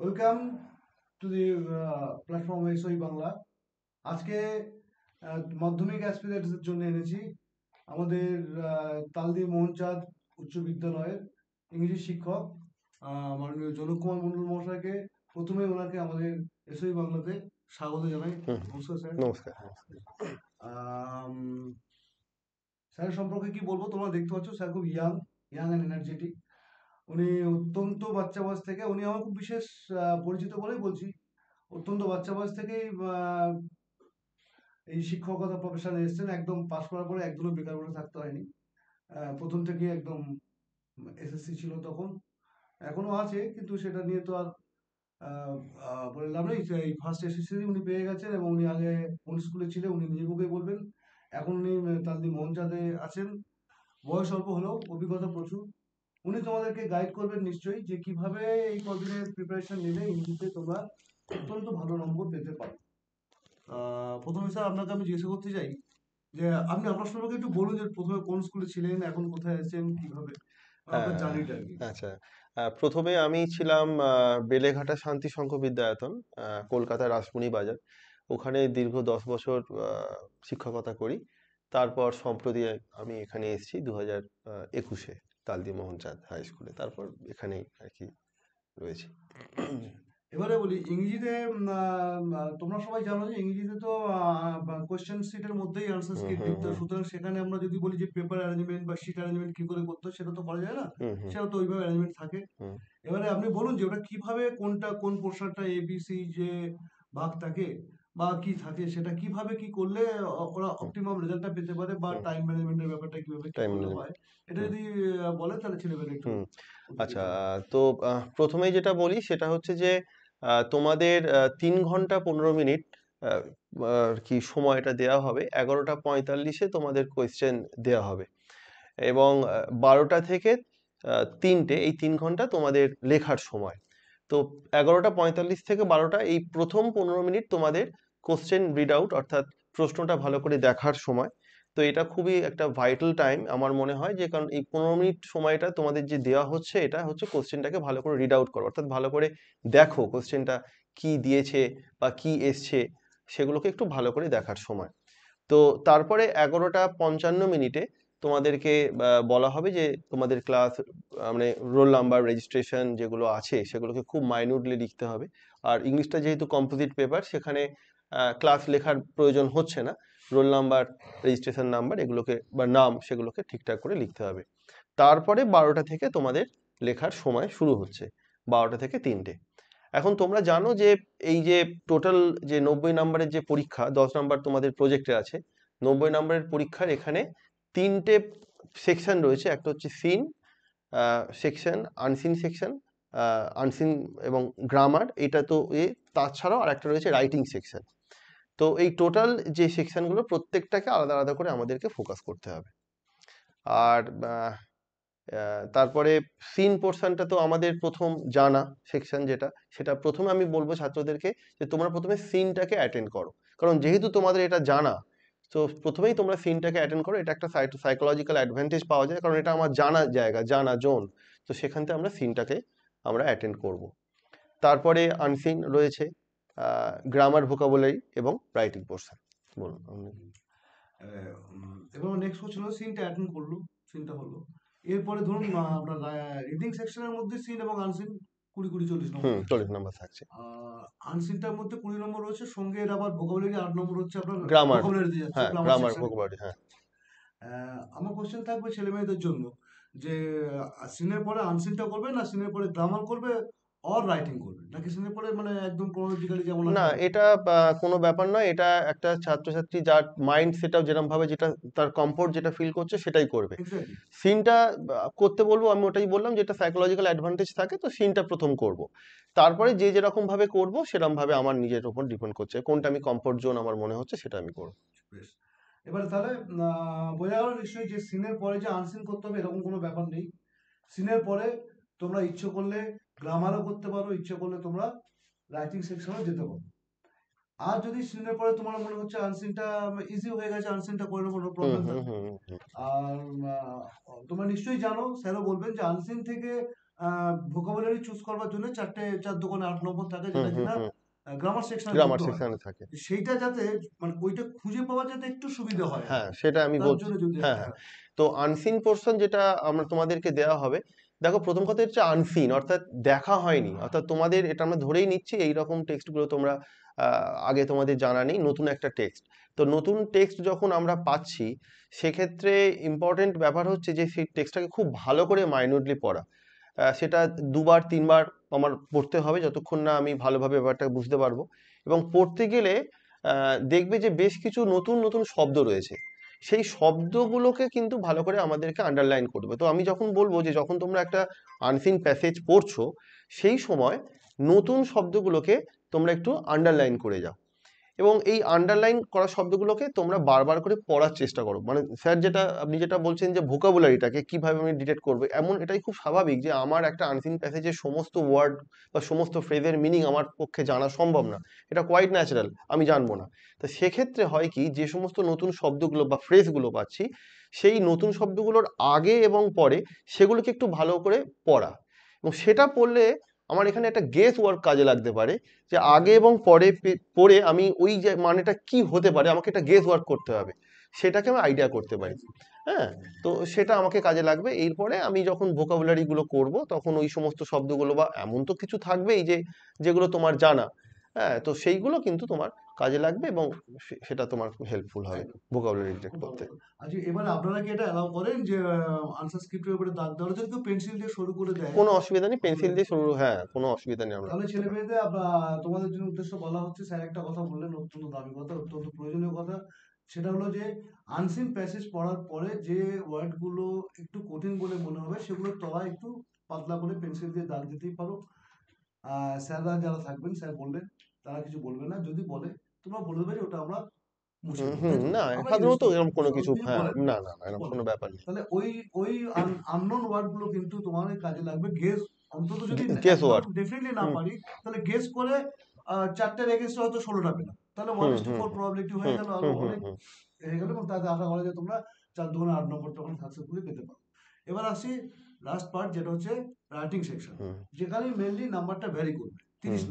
Welcome to the platform SE Bangla আজকে uh, মাধ্যমিক অ্যাসপিরেন্টসদের জন্য এনেছি আমাদের uh, তালদি মোহনচাঁদ উচ্চ বিদ্যালয়ের ইংরেজি শিক্ষক মাননীয় জনক মণ্ডল মহাশয়কে প্রথমে ওনাকে আমাদের এসই বাংলাতে স্বাগত জানাই নমস্কার স্যার নমস্কার স্যার সম্পর্কে কি বলবো তোমরা দেখতে পাচ্ছ স্যার খুব ইয়াং ইয়াং অ্যান্ড এনার্জেটিক উনি অত্যন্ত বাচ্চা বয়স থেকে উনি আমার খুব বিশেষ পরিচিত বলেই বলছি অত্যন্ত বাচ্চা বয়স থেকেই এই শিক্ষকতা প্রফেশনে এসেছেন একদম পাশ করার পরে একদমই বেকার বলে থাকতে হয়নি প্রথম থেকে একদম এসএসসি ছিল তখন এখনো আছে কিন্তু সেটা নিয়ে তো আর বললাম নেই এই ফার্স্ট এসএসসি উনি পেয়ে গেছেন এবং উনি আগে কোন স্কুলে ছিলেন উনি নিজে মুখে বলবেন এখন উনি তালদি মঞ্চাদে আছেন বয়স অল্প হলেও অভিজ্ঞতা প্রচুর উনি তোমাদেরকে গাইড করবেন নিশ্চয়ই যে কিভাবে এই কদিনের প্রিপারেশন নিলে ইংরেজিতে তোমরা অত্যন্ত ভালো নম্বর পেতে পারো প্রথমে স্যার আপনাকে আমি জিজ্ঞাসা করতে চাই যে আপনি আপনার সম্পর্কে একটু বলুন যে প্রথমে কোন স্কুলে ছিলেন এখন কোথায় আছেন কিভাবে হ্যাঁ, আচ্ছা প্রথমে আমি ছিলাম বেলেঘাটা শান্তি সংঘ বিদ্যায়তন কলকাতার রাসমণি বাজার ওখানে দীর্ঘ দশ বছর শিক্ষকতা করি তারপর সম্প্রতি আমি এখানে এসেছি দু হাজার একুশে তালদি মোহনচাঁদ হাই স্কুলে তারপর এখানে আর কি রয়েছে এবারে বলি ইংরেজিতে তোমরা সবাই জানো যে ইংরেজিতে তো কোয়েশ্চেন সিটের মধ্যেই আনসার স্ক্রিপ্ট লিখতে সুতরাং সেখানে আমরা যদি বলি যে পেপার অ্যারেঞ্জমেন্ট বা শিট অ্যারেঞ্জমেন্ট কি করে করতে সেটা তো করা যায় না সেটা তো ওইভাবে অ্যারেঞ্জমেন্ট থাকে এবারে আপনি বলুন যে ওটা কিভাবে কোনটা কোন পোর্শনটা এ বি সি যে e, ভাগ থাকে বা কি থাকে সেটা কিভাবে কি করলে ওরা অপটিমাম রেজাল্টটা পেতে পারে বা টাইম ম্যানেজমেন্টের ব্যাপারটা কিভাবে টাইম হয় এটা যদি বলে তাহলে ছেলেদের একটু আচ্ছা তো প্রথমেই যেটা বলি সেটা হচ্ছে যে তোমাদের তিন ঘন্টা পনেরো মিনিট কি সময়টা দেওয়া হবে এগারোটা পঁয়তাল্লিশে তোমাদের কোয়েশ্চেন দেওয়া হবে এবং বারোটা থেকে তিনটে এই তিন ঘন্টা তোমাদের লেখার সময় তো এগারোটা পঁয়তাল্লিশ থেকে বারোটা এই প্রথম পনেরো মিনিট তোমাদের কোশ্চেন রিড আউট অর্থাৎ প্রশ্নটা ভালো করে দেখার সময় তো এটা খুবই একটা ভাইটাল টাইম আমার মনে হয় যে কারণ এই পনেরো মিনিট সময়টা তোমাদের যে দেওয়া হচ্ছে এটা হচ্ছে কোশ্চেনটাকে ভালো করে রিড আউট করো অর্থাৎ ভালো করে দেখো কোশ্চেনটা কি দিয়েছে বা কি এসছে সেগুলোকে একটু ভালো করে দেখার সময় তো তারপরে এগারোটা পঞ্চান্ন মিনিটে তোমাদেরকে বলা হবে যে তোমাদের ক্লাস মানে রোল নাম্বার রেজিস্ট্রেশন যেগুলো আছে সেগুলোকে খুব মাইনুটলি লিখতে হবে আর ইংলিশটা যেহেতু কম্পোজিট পেপার সেখানে ক্লাস লেখার প্রয়োজন হচ্ছে না রোল নাম্বার রেজিস্ট্রেশন নাম্বার এগুলোকে বা নাম সেগুলোকে ঠিকঠাক করে লিখতে হবে তারপরে বারোটা থেকে তোমাদের লেখার সময় শুরু হচ্ছে বারোটা থেকে তিনটে এখন তোমরা জানো যে এই যে টোটাল যে নব্বই নাম্বারের যে পরীক্ষা দশ নাম্বার তোমাদের প্রজেক্টে আছে নব্বই নাম্বারের পরীক্ষার এখানে তিনটে সেকশন রয়েছে একটা হচ্ছে seen section unseen section unseen এবং গ্রামার এটা তো এ তাছাড়াও আর একটা রয়েছে রাইটিং সেকশন তো এই টোটাল যে সেকশনগুলো প্রত্যেকটাকে আলাদা আলাদা করে আমাদেরকে ফোকাস করতে হবে আর তারপরে সিন পোর্শনটা তো আমাদের প্রথম জানা সেকশন যেটা সেটা প্রথমে আমি বলবো ছাত্রদেরকে যে তোমরা প্রথমে সিনটাকে অ্যাটেন্ড করো কারণ যেহেতু তোমাদের এটা জানা সো প্রথমেই তোমরা সিনটাকে অ্যাটেন্ড করো এটা একটা সাইকোলজিক্যাল অ্যাডভান্টেজ পাওয়া যায় কারণ এটা আমার জানা জায়গা জানা জোন তো সেখান থেকে আমরা সিনটাকে আমরা অ্যাটেন্ড করব তারপরে আনসিন রয়েছে গ্রামার ভোকাবুলারি এবং রাইটিং পোর্শন বলুন এবং নেক্সট কোশ্চেন সিনটা অ্যাটেন্ড করলো সিনটা হলো এরপরে ধরুন আপনার রিডিং সেকশনের মধ্যে সিন এবং আনসিন কুড়ি কুড়ি চল্লিশ নম্বর চল্লিশ নম্বর থাকছে আনসিনটার মধ্যে কুড়ি নম্বর রয়েছে সঙ্গে এর আবার ভোকাবুলারি আট নম্বর হচ্ছে আপনার গ্রামার গ্রামার ভোকাবুলারি হ্যাঁ, হ্যাঁ। আমার কোশ্চেন থাকবে ছেলে মেয়েদের জন্য যে সিনের পরে আনসিনটা করবে না সিনের পরে গ্রামার করবে অর রাইটিং করবেন নাকি শ্রেণীর পরে মানে একদম ক্রোনোলজিক্যালি যেমন না এটা কোনো ব্যাপার নয় এটা একটা ছাত্রছাত্রী যার মাইন্ড সেটাও যেরকম ভাবে যেটা তার কমফোর্ট যেটা ফিল করছে সেটাই করবে সিনটা করতে বলবো আমি ওটাই বললাম যেটা সাইকোলজিক্যাল অ্যাডভান্টেজ থাকে তো সিনটা প্রথম করব তারপরে যে যেরকম ভাবে করব সেরকম ভাবে আমার নিজের উপর ডিপেন্ড করছে কোনটা আমি কমফোর্ট জোন আমার মনে হচ্ছে সেটা আমি করব এবার তাহলে বোঝা গেল নিশ্চয়ই যে সিনের পরে যে আনসিন করতে হবে এরকম কোনো ব্যাপার নেই সিনের পরে তোমরা ইচ্ছে করলে গ্রামারও করতে পারো ইচ্ছে করলে তোমরা রাইটিং সেকশনও যেতে পারো আর যদি সিনের পরে তোমার মনে হচ্ছে আনসিনটা ইজি হয়ে গেছে আনসিনটা করে কোনো প্রবলেম নেই আর তোমরা নিশ্চয়ই জানো স্যারও বলবেন যে আনসিন থেকে ভোকাবুলারি চুজ করবার জন্য চারটে চার দোকানে আট নম্বর থাকে যেটা যেটা গ্রামার সেকশনে গ্রামার সেকশনে থাকে সেইটা যাতে মানে ওইটা খুঁজে পাওয়া যাতে একটু সুবিধা হয় হ্যাঁ সেটা আমি বলছি হ্যাঁ, হ্যাঁ তো আনসিন পোর্শন যেটা আমরা তোমাদেরকে দেওয়া হবে দেখো প্রথম কথা হচ্ছে আনসিন অর্থাৎ দেখা হয়নি অর্থাৎ তোমাদের এটা আমরা ধরেই নিচ্ছি এইরকম টেক্সটগুলো তোমরা আগে তোমাদের জানা নেই নতুন একটা টেক্সট তো নতুন টেক্সট যখন আমরা পাচ্ছি সেক্ষেত্রে ইম্পর্টেন্ট ব্যাপার হচ্ছে যে সেই টেক্সটটাকে খুব ভালো করে মাইনুটলি পড়া সেটা দুবার তিনবার আমার পড়তে হবে যতক্ষণ না আমি ভালোভাবে ব্যাপারটা বুঝতে পারবো এবং পড়তে গেলে দেখবে যে বেশ কিছু নতুন নতুন শব্দ রয়েছে সেই শব্দগুলোকে কিন্তু ভালো করে আমাদেরকে আন্ডারলাইন করবে তো আমি যখন বলবো যে যখন তোমরা একটা আনসিন প্যাসেজ পড়ছো সেই সময় নতুন শব্দগুলোকে তোমরা একটু আন্ডারলাইন করে যাও এবং এই আন্ডারলাইন করা শব্দগুলোকে তোমরা বারবার করে পড়ার চেষ্টা করো মানে স্যার যেটা আপনি যেটা বলছেন যে ভোকাবুলারিটাকে কিভাবে আমি ডিটেক্ট করবো এমন এটাই খুব স্বাভাবিক যে আমার একটা আনসিন প্যাসেজের সমস্ত ওয়ার্ড বা সমস্ত ফ্রেজের মিনিং আমার পক্ষে জানা সম্ভব না এটা কোয়াইট ন্যাচারাল আমি জানবো না তো সেক্ষেত্রে হয় কি যে সমস্ত নতুন শব্দগুলো বা ফ্রেজগুলো পাচ্ছি সেই নতুন শব্দগুলোর আগে এবং পরে সেগুলোকে একটু ভালো করে পড়া এবং সেটা পড়লে আমার এখানে একটা গেস ওয়ার্ক কাজে লাগতে পারে যে আগে এবং পরে পরে আমি ওই যে মানেটা কি হতে পারে আমাকে একটা গেস ওয়ার্ক করতে হবে সেটাকে আমি আইডিয়া করতে পারি হ্যাঁ তো সেটা আমাকে কাজে লাগবে এরপরে আমি যখন ভোকাবুলারিগুলো করব তখন ওই সমস্ত শব্দগুলো বা এমন তো কিছু থাকবেই যে যেগুলো তোমার জানা হ্যাঁ তো সেইগুলো কিন্তু তোমার কাজে লাগবে এবং সেটা তোমার হেল্পফুল হবে ভোকাবুলারি ইনটেক করতে আচ্ছা এবার আপনারা কি এটা এলাও করেন যে আনসার স্ক্রিপ্টের উপরে দাগ দেওয়া জন্য পেন্সিল দিয়ে শুরু করে দেয় কোনো অসুবিধা নেই পেন্সিল দিয়ে শুরু হ্যাঁ কোনো অসুবিধা নেই আমরা তাহলে ছেলে মেয়েদের তোমাদের জন্য উদ্দেশ্য বলা হচ্ছে স্যার একটা কথা বললেন অত্যন্ত দামি কথা অত্যন্ত প্রয়োজনীয় কথা সেটা হলো যে আনসিন প্যাসেজ পড়ার পরে যে ওয়ার্ডগুলো একটু কঠিন বলে মনে হবে সেগুলোর তলায় একটু পাতলা করে পেন্সিল দিয়ে দাগ দিতেই পারো স্যাররা যারা থাকবেন স্যার বললেন তারা কিছু বলবে না যদি বলে তোমরা বলে দেবে যে ওটা আমরা না সাধারণত এরকম কোনো কিছু হ্যাঁ না না এরকম কোনো ব্যাপার নেই তাহলে ওই ওই আননোন কিন্তু কাজে লাগবে গেস অন্তত যদি গেস ওয়ার্ড ডেফিনেটলি না পারি তাহলে গেস করে চারটে হয়তো ষোলোটা পেলাম তাহলে ওয়ান ফোর প্রবাবিলিটি হয়ে গেল আরো হয়ে গেল এবং তাতে আশা করা যায় তোমরা চার দুগুণে আট নম্বর তখন সাকসেসফুলি পেতে পারো এবার আসি লাস্ট পার্ট যেটা হচ্ছে রাইটিং সেকশন যেখানে মেনলি নাম্বারটা ভ্যারি করবে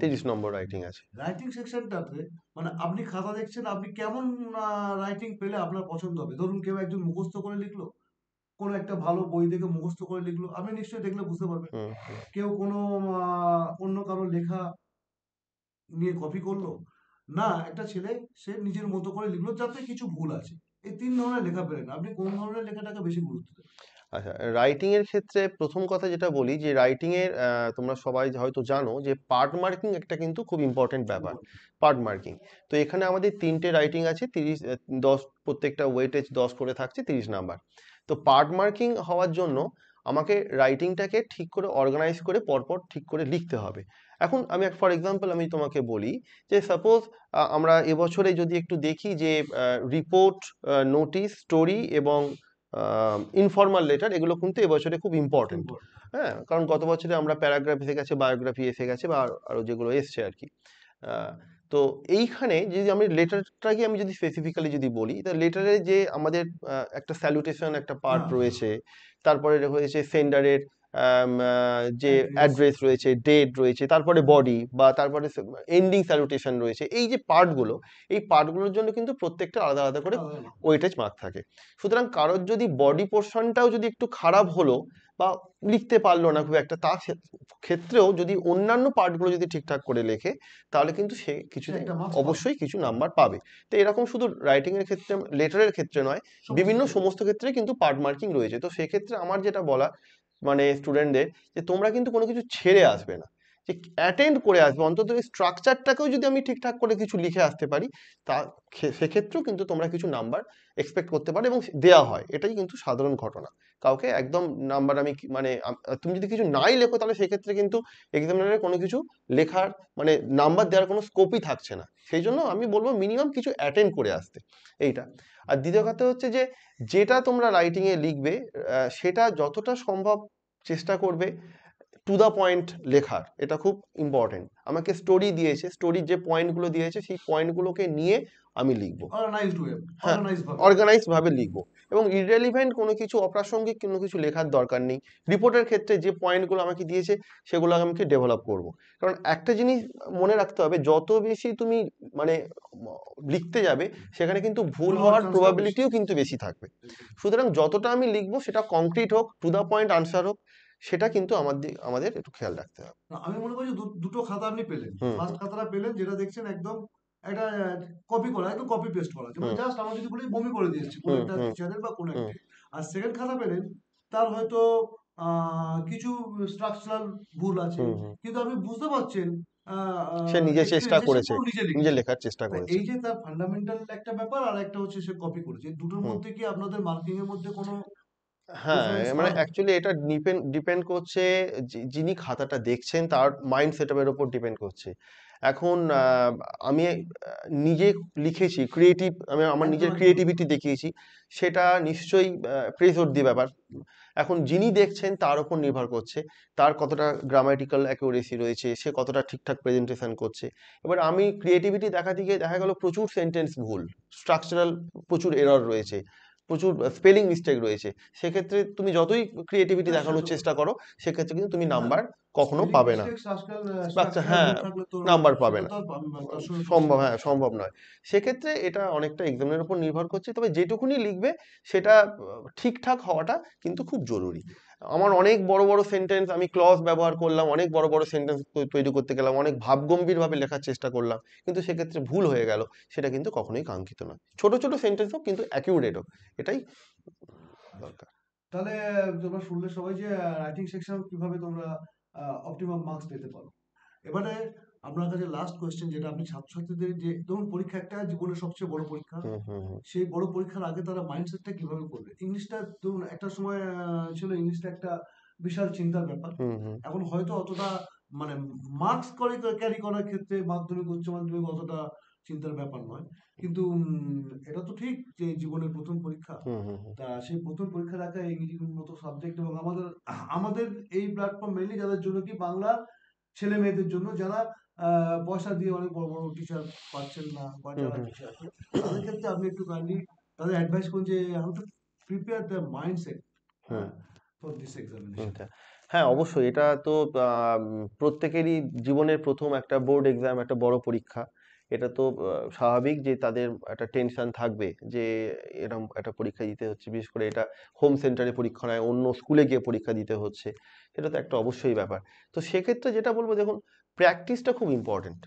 তিরিশ নম্বর রাইটিং আছে রাইটিং সেকশনটাতে মানে আপনি খাতা দেখছেন আপনি কেমন রাইটিং পেলে আপনার পছন্দ হবে ধরুন কেউ একজন মুখস্থ করে লিখলো কোনো একটা ভালো বই দেখে মুখস্থ করে লিখলো আপনি নিশ্চয়ই দেখলে বুঝতে পারবেন কেউ কোনো অন্য কারো লেখা নিয়ে কপি করলো না একটা ছেলে সে নিজের মতো করে লিখলো যাতে কিছু ভুল আছে এই তিন ধরনের লেখা পেলেন আপনি কোন ধরনের লেখাটাকে বেশি গুরুত্ব দেন আচ্ছা রাইটিংয়ের ক্ষেত্রে প্রথম কথা যেটা বলি যে রাইটিংয়ের তোমরা সবাই হয়তো জানো যে পার্ট মার্কিং একটা কিন্তু খুব ইম্পর্টেন্ট ব্যাপার পার্ট মার্কিং তো এখানে আমাদের তিনটে রাইটিং আছে তিরিশ দশ প্রত্যেকটা ওয়েটেজ দশ করে থাকছে তিরিশ নাম্বার তো পার্ট মার্কিং হওয়ার জন্য আমাকে রাইটিংটাকে ঠিক করে অর্গানাইজ করে পরপর ঠিক করে লিখতে হবে এখন আমি ফর এক্সাম্পল আমি তোমাকে বলি যে সাপোজ আমরা এবছরে যদি একটু দেখি যে রিপোর্ট নোটিস স্টোরি এবং ইনফর্মাল লেটার এগুলো কিন্তু এবছরে খুব ইম্পর্টেন্ট হ্যাঁ কারণ গত বছরে আমরা প্যারাগ্রাফ এসে গেছে বায়োগ্রাফি এসে গেছে বা আরও যেগুলো এসছে আর কি তো এইখানে যদি আমি লেটারটাকে আমি যদি স্পেসিফিক্যালি যদি বলি তা লেটারে যে আমাদের একটা স্যালুটেশন একটা পার্ট হ্যাঁ। রয়েছে তারপরে রয়েছে সেন্ডারের Um, uh, যে অ্যাড্রেস রয়েছে ডেট রয়েছে তারপরে বডি বা তারপরে এন্ডিং স্যালুটেশন রয়েছে এই যে পার্টগুলো এই পার্টগুলোর জন্য কিন্তু প্রত্যেকটা আলাদা আলাদা করে ওয়েটেজ মার্ক থাকে সুতরাং কারোর যদি বডি পোর্শনটাও যদি একটু খারাপ হলো বা লিখতে পারলো না খুব একটা তার ক্ষেত্রেও যদি অন্যান্য পার্টগুলো যদি ঠিকঠাক করে লেখে তাহলে কিন্তু সে কিছু অবশ্যই কিছু নাম্বার পাবে তো এরকম শুধু রাইটিংয়ের ক্ষেত্রে লেটারের ক্ষেত্রে নয় বিভিন্ন সমস্ত ক্ষেত্রে কিন্তু পার্ট মার্কিং রয়েছে তো সেক্ষেত্রে আমার যেটা বলা মানে স্টুডেন্টদের যে তোমরা কিন্তু কোনো কিছু ছেড়ে আসবে না অ্যাটেন্ড করে আসবে অন্তত এই স্ট্রাকচারটাকেও যদি আমি ঠিকঠাক করে কিছু লিখে আসতে পারি তা সেক্ষেত্রেও কিন্তু তোমরা কিছু নাম্বার এক্সপেক্ট করতে পারো এবং দেয়া হয় এটাই কিন্তু সাধারণ ঘটনা কাউকে একদম নাম্বার আমি মানে তুমি যদি কিছু নাই লেখো তাহলে সেক্ষেত্রে কিন্তু এক্সামিনারে কোনো কিছু লেখার মানে নাম্বার দেওয়ার কোনো স্কোপই থাকছে না সেই জন্য আমি বলবো মিনিমাম কিছু অ্যাটেন্ড করে আসতে এইটা আর দ্বিতীয় কথা হচ্ছে যে যেটা তোমরা রাইটিংয়ে লিখবে সেটা যতটা সম্ভব চেষ্টা করবে টু দ্য পয়েন্ট লেখার এটা খুব ইম্পর্টেন্ট আমাকে স্টোরি দিয়েছে স্টোরির যে পয়েন্টগুলো দিয়েছে সেই পয়েন্টগুলোকে নিয়ে আমি লিখবো অর্গানাইজ হ্যাঁ, ভাবে লিখবো এবং ইরেলিভেন্ট কোনো কিছু অপ্রাসঙ্গিক কোনো কিছু লেখার দরকার নেই রিপোর্টের ক্ষেত্রে যে পয়েন্টগুলো আমাকে দিয়েছে সেগুলো আমাকে ডেভেলপ করব কারণ একটা জিনিস মনে রাখতে হবে যত বেশি তুমি মানে লিখতে যাবে সেখানে কিন্তু ভুল হওয়ার প্রবাবিলিটিও কিন্তু বেশি থাকবে সুতরাং যতটা আমি লিখবো সেটা কংক্রিট হোক টু দ্য পয়েন্ট আনসার হোক সেটা কিন্তু আমাদের আমাদের একটু খেয়াল রাখতে হবে আমি মনে করি দুটো খাতা আপনি পেলেন ফার্স্ট খাতাটা পেলেন যেটা দেখছেন একদম একটা কপি করা একদম কপি পেস্ট করা যেমন জাস্ট আমার যদি বলি বমি করে দিয়েছি কোনো একটা চ্যানেল বা কোনো একটা আর সেকেন্ড খাতা পেলেন তার হয়তো কিছু স্ট্রাকচারাল ভুল আছে কিন্তু আপনি বুঝতে পারছেন সে নিজে চেষ্টা করেছে নিজে লেখার চেষ্টা করেছে এই যে তার ফান্ডামেন্টাল একটা ব্যাপার আর একটা হচ্ছে সে কপি করেছে দুটোর মধ্যে কি আপনাদের মার্কিং এর মধ্যে কোনো হ্যাঁ মানে অ্যাকচুয়ালি এটা ডিপেন্ড ডিপেন্ড করছে যিনি খাতাটা দেখছেন তার মাইন্ড সেটআপের উপর ডিপেন্ড করছে এখন আমি নিজে লিখেছি ক্রিয়েটিভ আমি আমার নিজের ক্রিয়েটিভিটি দেখিয়েছি সেটা নিশ্চয়ই প্রেস অব্দি ব্যাপার এখন যিনি দেখছেন তার উপর নির্ভর করছে তার কতটা গ্রামাটিক্যাল অ্যাকুরেসি রয়েছে সে কতটা ঠিকঠাক প্রেজেন্টেশন করছে এবার আমি ক্রিয়েটিভিটি দেখাতে গিয়ে দেখা গেল প্রচুর সেন্টেন্স ভুল স্ট্রাকচারাল প্রচুর এরর রয়েছে প্রচুর স্পেলিং মিস্টেক রয়েছে সেক্ষেত্রে তুমি যতই ক্রিয়েটিভিটি হ্যাঁ, দেখানোর চেষ্টা করো সেক্ষেত্রে কিন্তু তুমি নাম্বার হ্যাঁ, কখনো পাবে না বাচ্চা হ্যাঁ নাম্বার পাবে না সম্ভব হ্যাঁ সম্ভব নয় সেক্ষেত্রে এটা অনেকটা এক্সামের উপর নির্ভর করছে তবে যেটুকুনি লিখবে সেটা ঠিকঠাক হওয়াটা কিন্তু খুব জরুরি আমার অনেক বড় বড় সেন্টেন্স আমি ক্লজ ব্যবহার করলাম অনেক বড় বড় সেন্টেন্স তৈরি করতে গেলাম অনেক ভাবগম্ভীরভাবে লেখার চেষ্টা করলাম কিন্তু সেক্ষেত্রে ভুল হয়ে গেল সেটা কিন্তু কখনোই কাঙ্ক্ষিত নয় ছোট ছোট সেন্টেন্স হোক কিন্তু অ্যাকিউরেট হোক এটাই দরকার তাহলে তোমরা শুনলে সবাই যে রাইটিং সেকশন কিভাবে তোমরা অপটিমাম মার্কস পেতে পারো এবারে আপনার কাছে লাস্ট কোয়েশ্চেন যেটা আপনি ছাত্রছাত্রীদের যে ধরুন পরীক্ষা একটা জীবনের সবচেয়ে বড় পরীক্ষা সেই বড় পরীক্ষার আগে তারা মাইন্ডসেটটা কিভাবে করবে ইংলিশটা ধরুন একটা সময় ছিল ইংলিশটা একটা বিশাল চিন্তার ব্যাপার এখন হয়তো অতটা মানে মার্কস করে ক্যারি করার ক্ষেত্রে মাধ্যমিক উচ্চ মাধ্যমিক অতটা চিন্তার ব্যাপার নয় কিন্তু এটা তো ঠিক যে জীবনের প্রথম পরীক্ষা তা সেই প্রথম পরীক্ষা রাখা ইংরেজি মতো সাবজেক্ট এবং আমাদের আমাদের এই প্ল্যাটফর্ম মেনলি যাদের জন্য কি বাংলা ছেলে মেয়েদের জন্য যারা পয়সা দিয়ে অনেক বড় বড় টিচার পাচ্ছেন না বা যারা টিচার তাদের ক্ষেত্রে আপনি একটু কাইন্ডলি তাদের অ্যাডভাইস করুন যে how to prepare the mindset হ্যাঁ ফর দিস এক্সামিনেশন হ্যাঁ অবশ্যই এটা তো প্রত্যেকেরই জীবনের প্রথম একটা বোর্ড এক্সাম একটা বড় পরীক্ষা এটা তো স্বাভাবিক যে তাদের একটা টেনশন থাকবে যে এরকম একটা পরীক্ষা দিতে হচ্ছে বিশেষ করে এটা হোম সেন্টারে পরীক্ষা নয় অন্য স্কুলে গিয়ে পরীক্ষা দিতে হচ্ছে এটা তো একটা অবশ্যই ব্যাপার তো সেক্ষেত্রে যেটা বলবো দেখুন প্র্যাকটিসটা খুব ইম্পর্টেন্ট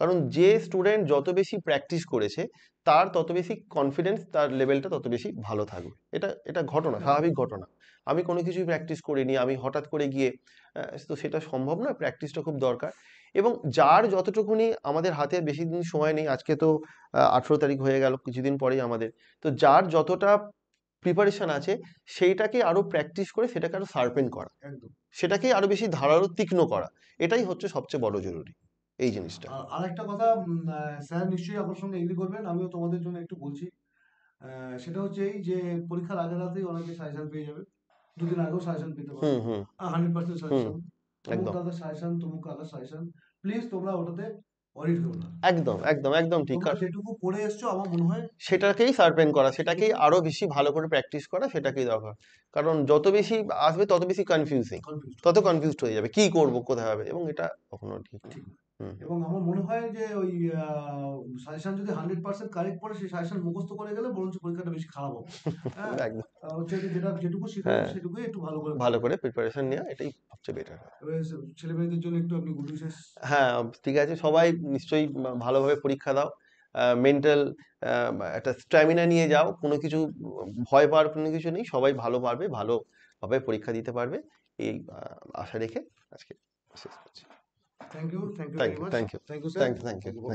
কারণ যে স্টুডেন্ট যত বেশি প্র্যাকটিস করেছে তার তত বেশি কনফিডেন্স তার লেভেলটা তত বেশি ভালো থাকবে এটা এটা ঘটনা স্বাভাবিক ঘটনা আমি কোনো কিছুই প্র্যাকটিস করিনি আমি হঠাৎ করে গিয়ে তো সেটা সম্ভব না প্র্যাকটিসটা খুব দরকার এবং যার যতটুকুনি আমাদের হাতে বেশি দিন সময় নেই আজকে তো আঠেরো তারিখ হয়ে গেল কিছুদিন পরেই আমাদের তো যার যতটা প্রিপারেশন আছে সেইটাকে আরো প্র্যাকটিস করে সেটাকে আরো সার্পেন করা একদম সেটাকে আরো বেশি ধারালো তীক্ষ্ণ করা এটাই হচ্ছে সবচেয়ে বড় জরুরি এই জিনিসটা আর একটা কথা স্যার নিশ্চয়ই আপনার সঙ্গে এগ্রি করবেন আমিও তোমাদের জন্য একটু বলছি সেটা হচ্ছে এই যে পরীক্ষার আগে রাতেই অনেকে সাজেশন পেয়ে যাবে দুদিন আগেও সাজেশন পেতে পারবে হান্ড্রেড পার্সেন্ট সাজেশন একদম দাদা সাজেশন তমুক কাকা সাজেশন প্লিজ তোমরা ওটাতে একদম একদম একদম ঠিক আর সেটাকেই সার্পেন করা সেটাকেই আরো বেশি ভালো করে প্র্যাকটিস করা সেটাকেই দরকার কারণ যত বেশি আসবে তত বেশি কনফিউজিং তত কনফিউজড হয়ে যাবে কি করবো কোথায় হবে এবং এটা কখনো ঠিক ঠিক এবং আমার মনে হয় যে ওই সাজেশন যদি হান্ড্রেড পার্সেন্ট কারেক্ট করে সেই সাজেশন মুখস্থ করে গেলে বরঞ্চ পরীক্ষাটা বেশি খারাপ হবে হ্যাঁ? হচ্ছে যেটা যেটুকু শিখবে হ্যাঁ। সেটুকুই একটু ভালো করে ভালো করে প্রিপারেশন নেওয়া এটাই সবচেয়ে বেটার ছেলে মেয়েদের জন্য একটু আপনি গুড উইশেস হ্যাঁ ঠিক আছে সবাই নিশ্চয়ই ভালোভাবে পরীক্ষা দাও মেন্টাল একটা স্ট্যামিনা নিয়ে যাও কোনো কিছু ভয় পাওয়ার কোনো কিছু নেই সবাই ভালো পারবে ভালোভাবে পরীক্ষা দিতে পারবে এই আশা রেখে আজকে শেষ করছি Thank you. Thank you. Thank you. Thank you. Thank you, sir. Thank you.